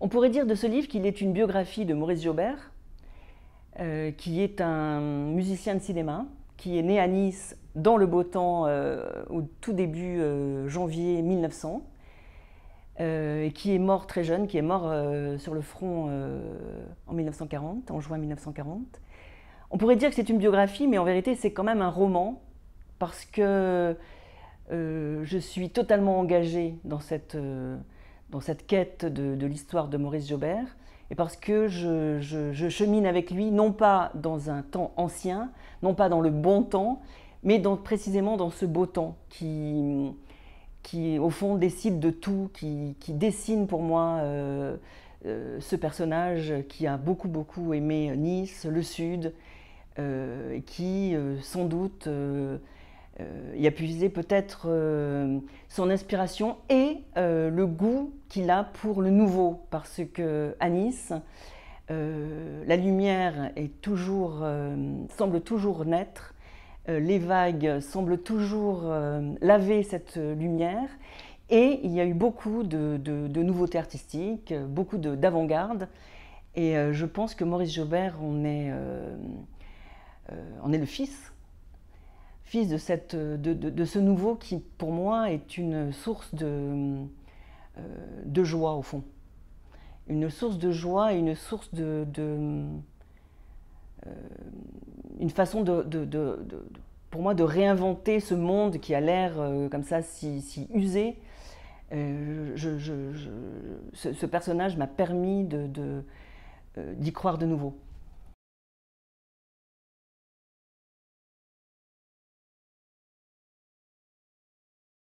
On pourrait dire de ce livre qu'il est une biographie de Maurice Jobert, euh, qui est un musicien de cinéma, qui est né à Nice dans le beau temps euh, au tout début euh, janvier 1900, et qui est mort très jeune, qui est mort sur le front en 1940, en juin 1940. On pourrait dire que c'est une biographie, mais en vérité c'est quand même un roman, parce que je suis totalement engagée dans cette dans cette quête de, l'histoire de Maurice Jobert, et parce que je, chemine avec lui, non pas dans un temps ancien, non pas dans le bon temps, mais dans, précisément dans ce beau temps qui, qui au fond, décide de tout, qui, qui dessine pour moi euh, euh, ce personnage qui a beaucoup, beaucoup aimé Nice, le Sud, euh, qui, sans doute, y a puisé peut-être son inspiration et le goût qu'il a pour le nouveau, parce que à Nice, euh, la lumière est toujours, euh, semble toujours naître, euh, les vagues semblent toujours laver cette lumière, et il y a eu beaucoup de, nouveautés artistiques, beaucoup d'avant-garde, et je pense que Maurice Jobert, on est, le fils fils de, ce nouveau qui, pour moi, est une source de, euh, de joie au fond. Une source de joie et une source de... Euh, une façon de, de, de, pour moi de réinventer ce monde qui a l'air euh, comme ça si, si usé. Je, je, je, ce, ce, personnage m'a permis d'y croire de nouveau.